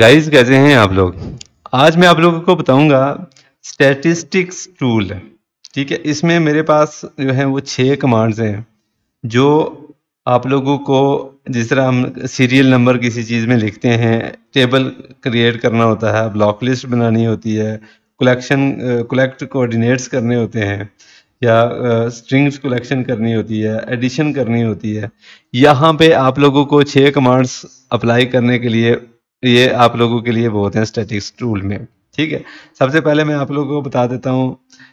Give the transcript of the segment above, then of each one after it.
guys कैसे हैं आप लोग आज मैं आप लोगों को बताऊंगा स्टैटिस्टिक्स टूल ठीक है इसमें मेरे पास जो है वो छः कमांड्स हैं जो आप लोगों को जिस तरह हम सीरियल नंबर किसी चीज़ में लिखते हैं टेबल क्रिएट करना होता है ब्लॉक लिस्ट बनानी होती है कलेक्शन कलेक्ट कोऑर्डिनेट्स करने होते हैं या स्ट्रिंग्स कलेक्शन करनी होती है एडिशन करनी होती है यहाँ पे आप लोगों को छः कमांड्स अप्लाई करने के लिए ये आप लोगों के लिए वो होते हैं टूल में ठीक है सबसे पहले मैं आप लोगों को बता देता हूँ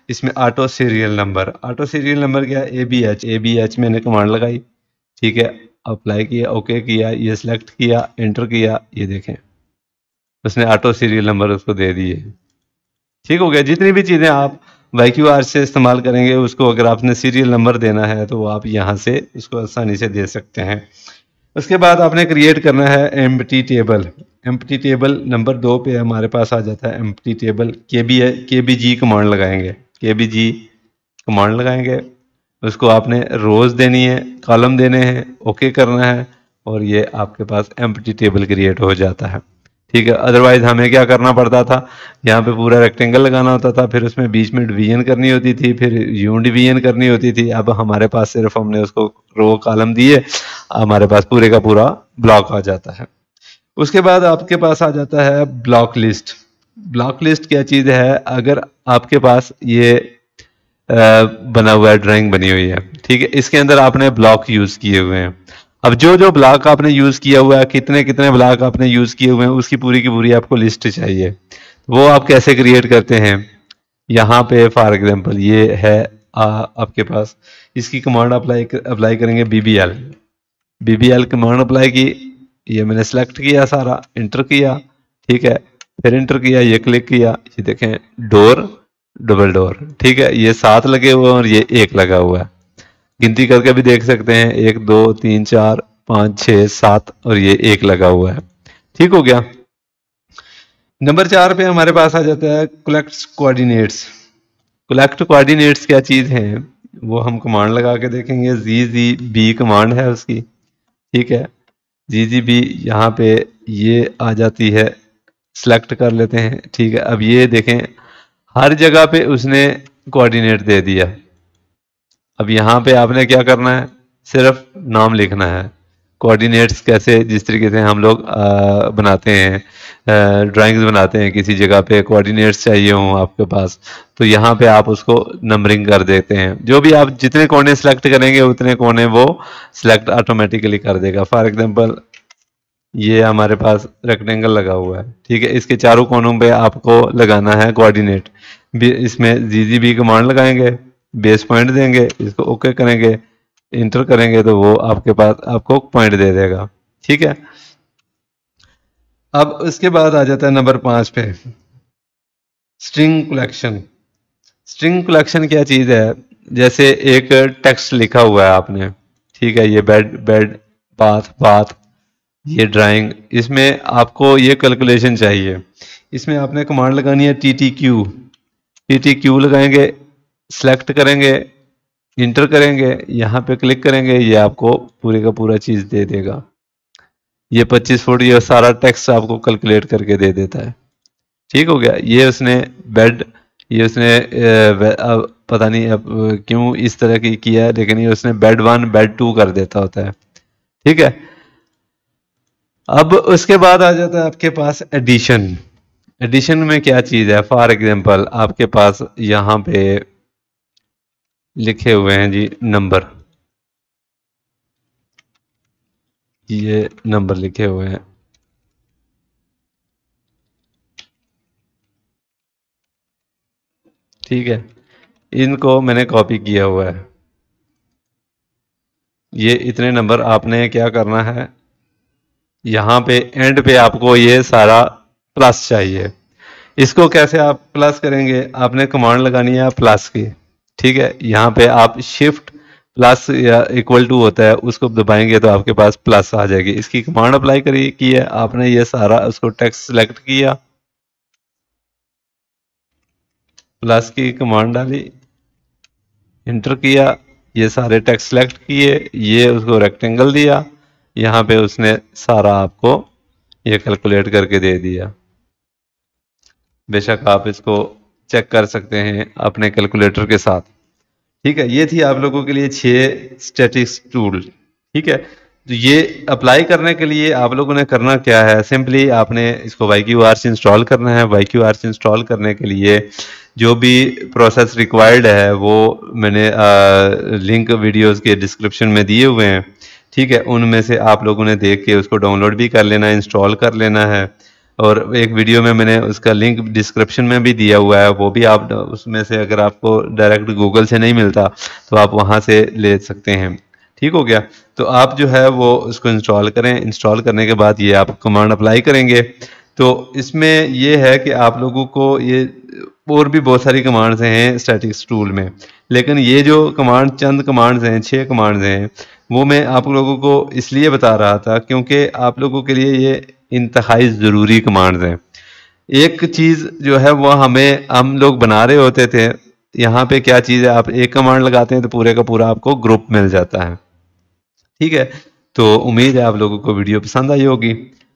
इसमें auto serial number auto serial number क्या A B H A B H मैंने कमांड लगाई ठीक है अप्लाई किया ओके किया ये सिलेक्ट किया एंटर किया ये देखें उसने ऑटो सीरियल नंबर उसको दे दिए ठीक हो गया जितनी भी चीज़ें आप वाई क्यू आर से इस्तेमाल करेंगे उसको अगर आपने सीरियल नंबर देना है तो आप यहाँ से उसको आसानी से दे सकते हैं उसके बाद आपने क्रिएट करना है M T table empty table number दो पे हमारे पास आ जाता है एम्पटी टेबल के बी के बी जी कमांड लगाएंगे के बी जी कमांड लगाएंगे उसको आपने रोज़ देनी है कॉलम देने हैं ओके करना है और ये आपके पास एम्पटी टेबल क्रिएट हो जाता है ठीक है अदरवाइज हमें क्या करना पड़ता था यहाँ पे पूरा रेक्टेंगल लगाना होता था फिर उसमें बीच में डिवीजन करनी होती थी फिर यू डिवीजन करनी होती थी अब हमारे पास सिर्फ हमने उसको रो कॉलम दिए हमारे पास पूरे का पूरा ब्लॉक आ जाता है उसके बाद आपके पास आ जाता है ब्लॉक लिस्ट ब्लॉक लिस्ट क्या चीज़ है अगर आपके पास ये बना हुआ है ड्राइंग बनी हुई है ठीक है इसके अंदर आपने ब्लॉक यूज़ किए हुए हैं अब जो जो ब्लॉक आपने यूज़ किया हुआ है कितने कितने ब्लॉक आपने यूज़ किए हुए हैं उसकी पूरी की पूरी आपको लिस्ट चाहिए वो आप कैसे क्रिएट करते हैं यहाँ पे फॉर एग्जांपल ये है आ, आपके पास इसकी कमांड अप्लाई अप्लाई करेंगे बीबीएल बीबीएल कमांड अप्लाई की ये मैंने सेलेक्ट किया सारा इंटर किया ठीक है फिर इंटर किया ये क्लिक किया ये देखें डोर डबल डोर ठीक है ये सात लगे हुए और ये एक लगा हुआ है गिनती करके भी देख सकते हैं एक दो तीन चार पांच छ सात और ये एक लगा हुआ है ठीक हो गया नंबर चार पे हमारे पास आ जाता है कलेक्ट कोऑर्डिनेट्स कलेक्ट कोऑर्डिनेट्स क्या चीज़ है वो हम कमांड लगा के देखेंगे जी जी बी कमांड है उसकी ठीक है जी जी भी यहाँ पे ये आ जाती है सेलेक्ट कर लेते हैं ठीक है अब ये देखें हर जगह पे उसने कोऑर्डिनेट दे दिया अब यहाँ पे आपने क्या करना है सिर्फ नाम लिखना है कोऑर्डिनेट्स कैसे जिस तरीके से हम लोग बनाते हैं ड्राइंग्स बनाते हैं किसी जगह पे कोऑर्डिनेट्स चाहिए हों आपके पास तो यहाँ पे आप उसको नंबरिंग कर देते हैं जो भी आप जितने कोने सेलेक्ट करेंगे उतने कोने वो सिलेक्ट ऑटोमेटिकली कर देगा फॉर एग्जांपल ये हमारे पास रेक्टेंगल लगा हुआ है ठीक है इसके चारों कोनों पे आपको लगाना है कोऑर्डिनेट इसमें जी जी बी कमांड लगाएंगे बेस पॉइंट देंगे इसको ओके करेंगे इंटर करेंगे तो वो आपके पास आपको पॉइंट दे देगा ठीक है अब इसके बाद आ जाता है नंबर पांच पे स्ट्रिंग कलेक्शन स्ट्रिंग कलेक्शन क्या चीज़ है जैसे एक टेक्स्ट लिखा हुआ है आपने ठीक है ये बेड बेड बाथ बाथ ये ड्राइंग इसमें आपको ये कैलकुलेशन चाहिए इसमें आपने कमांड लगानी है T T Q T T Q लगाएंगे सेलेक्ट करेंगे इंटर करेंगे यहाँ पे क्लिक करेंगे ये आपको पूरे का पूरा चीज़ दे देगा ये 25 फुट ये सारा टेक्स्ट आपको कैलकुलेट करके दे देता है ठीक हो गया ये उसने बेड ये उसने अब पता नहीं अब क्यों इस तरह की किया है लेकिन ये उसने बेड वन बेड टू कर देता होता है ठीक है अब उसके बाद आ जाता है आपके पास एडिशन एडिशन में क्या चीज़ है फॉर एग्जाम्पल आपके पास यहाँ पे लिखे हुए हैं जी नंबर ये नंबर लिखे हुए हैं ठीक है इनको मैंने कॉपी किया हुआ है ये इतने नंबर आपने क्या करना है यहां पे एंड पे आपको ये सारा प्लस चाहिए इसको कैसे आप प्लस करेंगे आपने कमांड लगानी है प्लस की ठीक है यहाँ पे आप शिफ्ट प्लस या इक्वल टू होता है उसको दबाएंगे तो आपके पास प्लस आ जाएगी इसकी कमांड अप्लाई करिए की है आपने ये सारा उसको टेक्स्ट सेलेक्ट किया प्लस की कमांड डाली इंटर किया ये सारे टेक्स्ट सेलेक्ट किए ये उसको रेक्टेंगल दिया यहाँ पे उसने सारा आपको ये कैलकुलेट करके दे दिया बेशक आप इसको चेक कर सकते हैं अपने कैलकुलेटर के साथ ठीक है ये थी आप लोगों के लिए छह स्टेटिक्स टूल ठीक है तो ये अप्लाई करने के लिए आप लोगों ने करना क्या है सिंपली आपने इसको वाई क्यू आर्च इंस्टॉल करना है वाई क्यू आर्च इंस्टॉल करने के लिए जो भी प्रोसेस रिक्वायर्ड है वो मैंने आ, लिंक वीडियोस के डिस्क्रिप्शन में दिए हुए हैं ठीक है उनमें से आप लोगों ने देख के उसको डाउनलोड भी कर लेना है इंस्टॉल कर लेना है और एक वीडियो में मैंने उसका लिंक डिस्क्रिप्शन में भी दिया हुआ है वो भी आप उसमें से अगर आपको डायरेक्ट गूगल से नहीं मिलता तो आप वहाँ से ले सकते हैं ठीक हो गया तो आप जो है वो उसको इंस्टॉल करें इंस्टॉल करने के बाद ये आप कमांड अप्लाई करेंगे तो इसमें ये है कि आप लोगों को ये और भी बहुत सारी कमांड्स हैं स्टैटिक्स टूल में लेकिन ये जो कमांड चंद कमांड्स हैं छः कमांड्स हैं वो मैं आप लोगों को इसलिए बता रहा था क्योंकि आप लोगों के लिए ये इंतहाई ज़रूरी कमांड्स हैं एक चीज़ जो है वह हमें हम लोग बना रहे होते थे यहाँ पे क्या चीज़ है आप एक कमांड लगाते हैं तो पूरे का पूरा आपको ग्रुप मिल जाता है ठीक है तो उम्मीद है आप लोगों को वीडियो पसंद आई होगी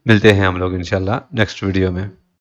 मिलते हैं हम लोग इनशाला नेक्स्ट वीडियो में